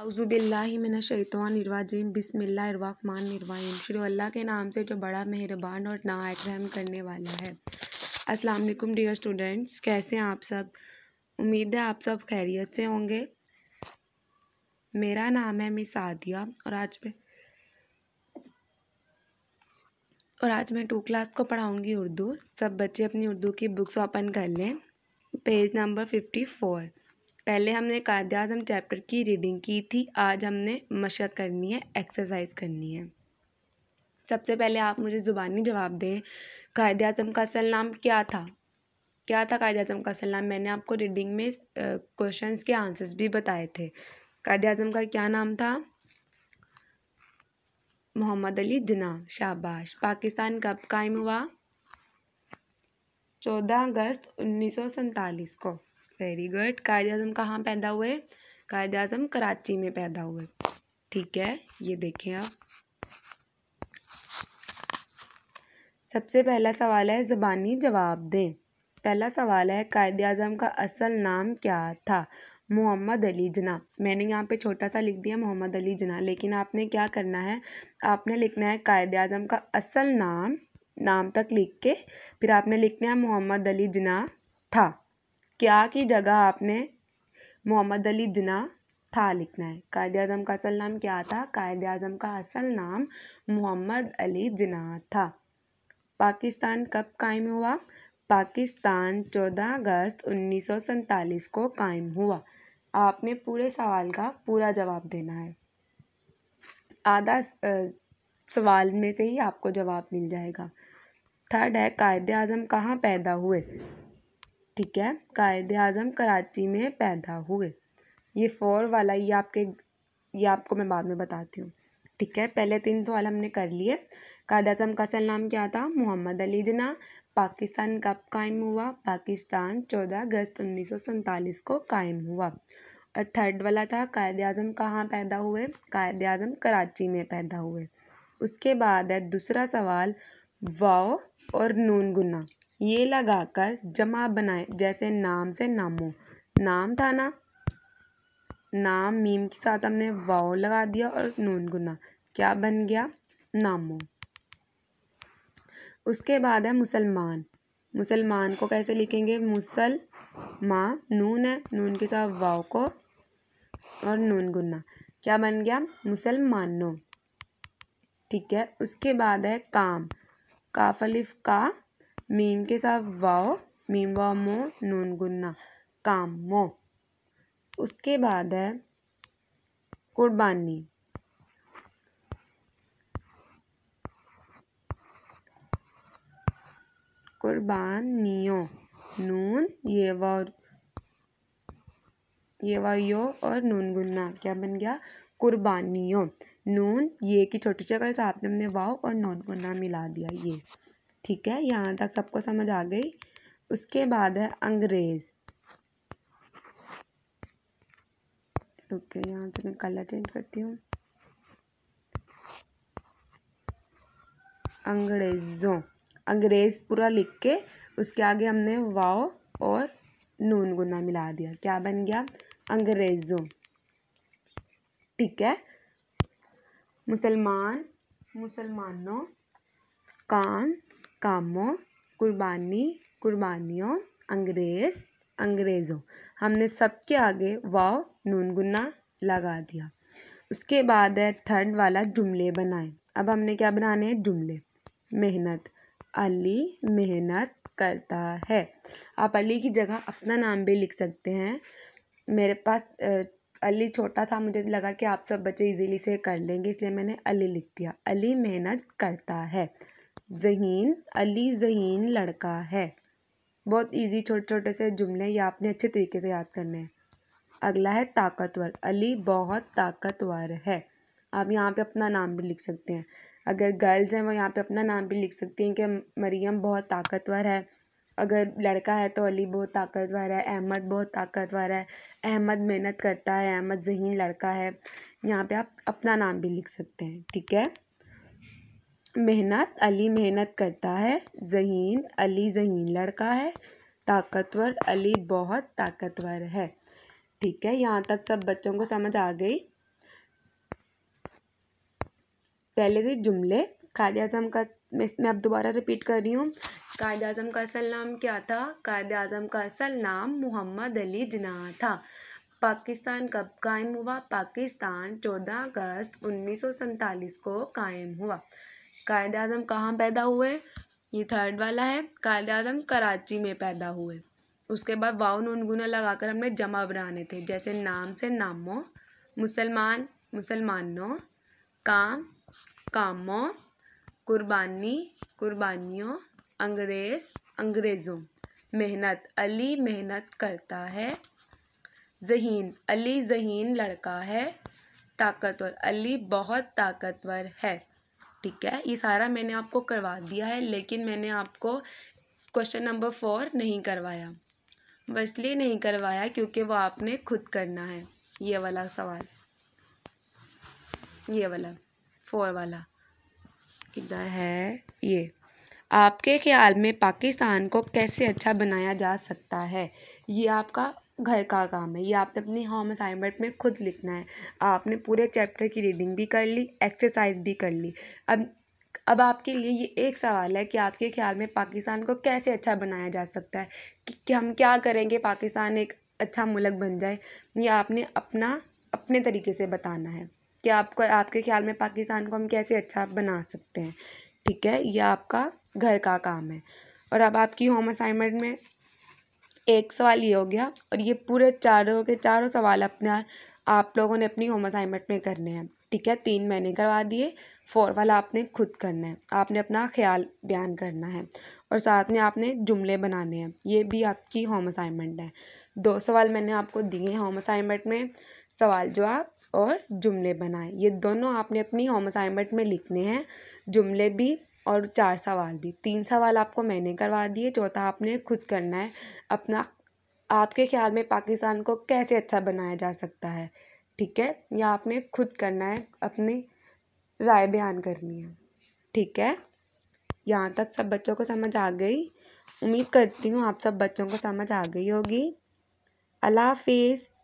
अउज़ुबिल्लिमिनशैतवानरवाजीम बिसमिल्लावाकमानरवाईम श्री अल्लाह के नाम से जो बड़ा मेहरबान और नायत रहम करने वाला है अस्सलाम वालेकुम डियर स्टूडेंट्स कैसे हैं आप सब उम्मीद है आप सब खैरियत से होंगे मेरा नाम है मिस आदिया और आज मैं और आज मैं टू क्लास को पढ़ाऊँगी उर्दू सब बच्चे अपनी उर्दू की बुक्स ओपन कर लें पेज नंबर फिफ्टी फोर पहले हमने अजम चैप्टर की रीडिंग की थी आज हमने मशक करनी है एक्सरसाइज करनी है सबसे पहले आप मुझे ज़ुबानी जवाब दें कायद अजम का असल नाम क्या था क्या था कायद अजम का असल नाम मैंने आपको रीडिंग में क्वेश्चन के आंसर्स भी बताए थे कायद अजम का क्या नाम था मोहम्मद अली जना शाबाश पाकिस्तान कब कायम हुआ चौदह अगस्त उन्नीस सौ सैंतालीस को वेरी गुड कायद अजम कहाँ पैदा हुए कायद अजम कराची में पैदा हुए ठीक है ये देखें आप सबसे पहला सवाल है ज़बानी जवाब दें पहला सवाल है कायद अजम का असल नाम क्या था मोहम्मद अली जना मैंने यहाँ पे छोटा सा लिख दिया मोहम्मद अली जना लेकिन आपने क्या करना है आपने लिखना है कायद अजम का असल नाम नाम तक लिख के फिर आपने लिखना है मोहम्मद अली जना था क्या की जगह आपने मोहम्मद अली जिना था लिखना है कायद अज़म का असल नाम क्या था कायद अज़म का असल नाम मोहम्मद अली जिना था पाकिस्तान कब कायम हुआ पाकिस्तान 14 अगस्त उन्नीस को कायम हुआ आपने पूरे सवाल का पूरा जवाब देना है आधा सवाल में से ही आपको जवाब मिल जाएगा थर्ड है कायद अज़म कहाँ पैदा हुए ठीक है कायद अज़म कराची में पैदा हुए ये फ़ोर वाला ये आपके ये आपको मैं बाद में बताती हूँ ठीक है पहले तीन सवाल हमने कर लिए कायद अज़म का असल नाम क्या था मोहम्मद अली जना पाकिस्तान कब कायम हुआ पाकिस्तान चौदह अगस्त उन्नीस को कायम हुआ और थर्ड वाला था कायद अज़म कहाँ पैदा हुए कायद अज़म कराची में पैदा हुए उसके बाद है दूसरा सवाल वाओ और नून गुना ये लगाकर जमा बनाए जैसे नाम से नामो नाम था ना नाम मीम के साथ हमने वाओ लगा दिया और नून गुना क्या बन गया नामो उसके बाद है मुसलमान मुसलमान को कैसे लिखेंगे मुसल माँ नून है नून के साथ वाओ को और नून गुना क्या बन गया मुसलमानों ठीक है उसके बाद है काम काफलिफ का मीम के साथ वाओ मीम वाओ मो नून गुन्ना काम मो उसके बाद है कुर्बानी कुर्बानियों नून ये व ये वायो और नून गुन्ना क्या बन गया कुर्बानियों नून ये की छोटी चकल साथ में हमने वाव और नून गुन्ना मिला दिया ये ठीक है यहाँ तक सबको समझ आ गई उसके बाद है अंग्रेज़ ओके यहाँ तो मैं कलर चेंज करती हूँ अंग्रेज़ों अंग्रेज़ पूरा लिख के उसके आगे हमने वाओ और नून गुना मिला दिया क्या बन गया अंग्रेज़ों ठीक है मुसलमान मुसलमानों काम कामों कुर्बानी कुर्बानियों अंग्रेज़ अंग्रेज़ों हमने सबके आगे वाव नून गुना लगा दिया उसके बाद है थर्ड वाला जुमले बनाए अब हमने क्या बनाने हैं जुमले मेहनत अली मेहनत करता है आप अली की जगह अपना नाम भी लिख सकते हैं मेरे पास अली छोटा था मुझे लगा कि आप सब बच्चे इजीली से कर लेंगे इसलिए मैंने अली लिख दिया अली मेहनत करता है जहीन अली जहीन लड़का है बहुत इजी छोटे छोटे से जुमले ये आपने अच्छे तरीके से याद करने हैं अगला है ताकतवर अली बहुत ताकतवर है आप यहाँ पे अपना नाम भी लिख सकते हैं अगर गर्ल्स हैं वो यहाँ पे अपना नाम भी लिख सकती हैं कि मरियम बहुत ताकतवर है अगर लड़का है तो अली बहुत ताकतवर है अहमद बहुत ताकतवर है अहमद मेहनत करता है अहमद जहीन लड़का है यहाँ पे आप अपना नाम भी लिख सकते हैं ठीक है मेहनत अली मेहनत करता है ज़हीन अली ज़हीन लड़का है ताकतवर अली बहुत ताकतवर है ठीक है यहाँ तक सब बच्चों को समझ आ गई पहले से जुमले कायद अजम का मैं अब दोबारा रिपीट कर रही हूँ कायद अजम का असल नाम क्या था कायद अजम का असल नाम मोहम्मद अली जना था पाकिस्तान कब कायम हुआ पाकिस्तान चौदह अगस्त उन्नीस को कायम हुआ कायद अजम कहाँ पैदा हुए ये थर्ड वाला है कायद अजम कराची में पैदा हुए उसके बाद वाउन उनगुना लगाकर हमने जमा बनाने थे जैसे नाम से नामों मुसलमान मुसलमानों काम कामों कुर्बानी कुर्बानियों अंग्रेज़ अंग्रेज़ों मेहनत अली मेहनत करता है जहीन अली जहीन लड़का है ताकतवर अली बहुत ताकतवर है ठीक है ये सारा मैंने आपको करवा दिया है लेकिन मैंने आपको क्वेश्चन नंबर फोर नहीं करवाया वह इसलिए नहीं करवाया क्योंकि वो आपने खुद करना है ये वाला सवाल ये वाला फोर वाला किधर है ये आपके ख्याल में पाकिस्तान को कैसे अच्छा बनाया जा सकता है ये आपका घर का काम है ये आपने अपनी होम असाइनमेंट में खुद लिखना है आपने पूरे चैप्टर की रीडिंग भी कर ली एक्सरसाइज भी कर ली अब अब आपके लिए ये एक सवाल है कि आपके ख्याल में पाकिस्तान को कैसे अच्छा बनाया जा सकता है कि, कि हम क्या करेंगे पाकिस्तान एक अच्छा मुलक बन जाए ये आपने अपना अपने तरीके से बताना है कि आपको आपके ख्याल में पाकिस्तान को हम कैसे अच्छा बना सकते हैं ठीक है ये आपका घर का काम है और अब आपकी होम असाइनमेंट में एक सवाल ये हो गया और ये पूरे चारों के चारों सवाल अपने आप लोगों ने अपनी होम असाइनमेंट में करने हैं ठीक है तीन मैंने करवा दिए फोर वाला आपने खुद करना है आपने अपना ख्याल बयान करना है और साथ में आपने जुमले बनाने हैं ये भी आपकी होम असाइनमेंट है दो सवाल मैंने आपको दिए हैं होम असाइनमेंट में सवाल जवाब और जुमले बनाए ये दोनों आपने अपनी होम असाइनमेंट में लिखने हैं जुमले भी और चार सवाल भी तीन सवाल आपको मैंने करवा दिए चौथा आपने खुद करना है अपना आपके ख्याल में पाकिस्तान को कैसे अच्छा बनाया जा सकता है ठीक है या आपने खुद करना है अपनी राय बयान करनी है ठीक है यहाँ तक सब बच्चों को समझ आ गई उम्मीद करती हूँ आप सब बच्चों को समझ आ गई होगी अल्लाह हाफिज़